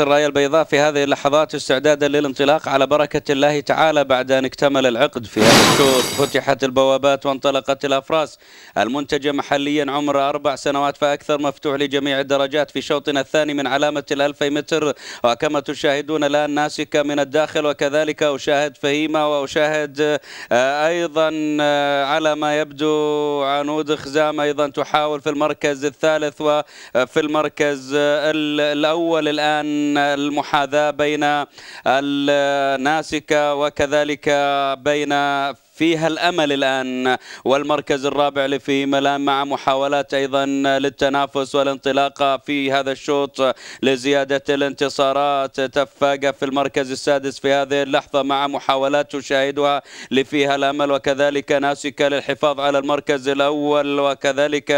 الراية البيضاء في هذه اللحظات استعدادا للانطلاق على بركة الله تعالى بعد أن اكتمل العقد في هذا الشوط فتحت البوابات وانطلقت الأفراس المنتجة محليا عمر أربع سنوات فأكثر مفتوح لجميع الدرجات في شوطنا الثاني من علامة الألفي متر وكما تشاهدون الآن ناسكة من الداخل وكذلك أشاهد فهيمة وأشاهد آه، أيضا آه، على ما يبدو عنود خزام أيضا تحاول في المركز الثالث وفي المركز الأول الآن المحاذاة بين الناسكة وكذلك بين فيها الأمل الآن والمركز الرابع لفي الان مع محاولات أيضا للتنافس والانطلاقة في هذا الشوط لزيادة الانتصارات تفاقة في المركز السادس في هذه اللحظة مع محاولات تشاهدها لفيها الأمل وكذلك ناسك للحفاظ على المركز الأول وكذلك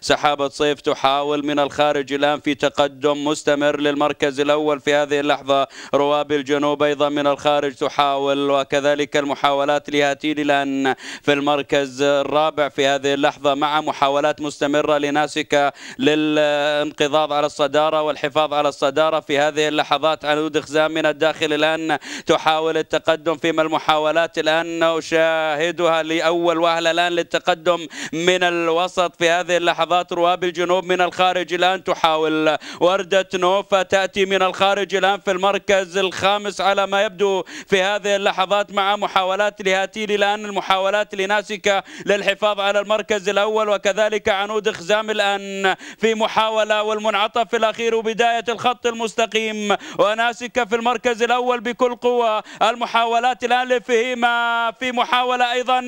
سحابة صيف تحاول من الخارج الآن في تقدم مستمر للمركز الأول في هذه اللحظة روابي الجنوب أيضا من الخارج تحاول وكذلك المحاولات لهاتين التسجيل الآن في المركز الرابع في هذه اللحظة مع محاولات مستمرة لناسك للانقضاض على الصدارة والحفاظ على الصدارة في هذه اللحظات خزام من الداخل الآن تحاول التقدم فيما المحاولات الآن أشاهدها لأول وهلة الآن للتقدم من الوسط في هذه اللحظات رواب الجنوب من الخارج الآن تحاول وردة نوفا تأتي من الخارج الآن في المركز الخامس على ما يبدو في هذه اللحظات مع محاولات لهاتيل الآن المحاولات لناسك للحفاظ على المركز الأول وكذلك عنود خزام الآن في محاولة والمنعطف الأخير بداية الخط المستقيم وناسك في المركز الأول بكل قوة المحاولات الآن لفهيمة في محاولة أيضا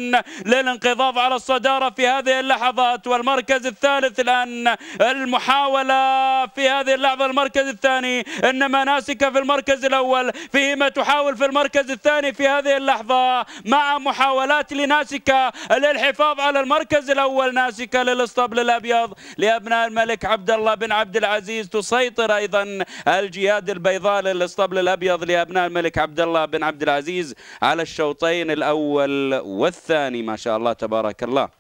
للانقضاض على الصدارة في هذه اللحظات والمركز الثالث الآن المحاولة في هذه اللحظة المركز الثاني إنما ناسك في المركز الأول فيما تحاول في المركز الثاني في هذه اللحظة مع محاولة محاولات لناسكا للحفاظ على المركز الأول ناسكا للإسطبل الأبيض لأبناء الملك عبد الله بن عبد العزيز تسيطر أيضا الجياد البيضاء للإسطبل الأبيض لأبناء الملك عبد الله بن عبد العزيز على الشوطين الأول والثاني ما شاء الله تبارك الله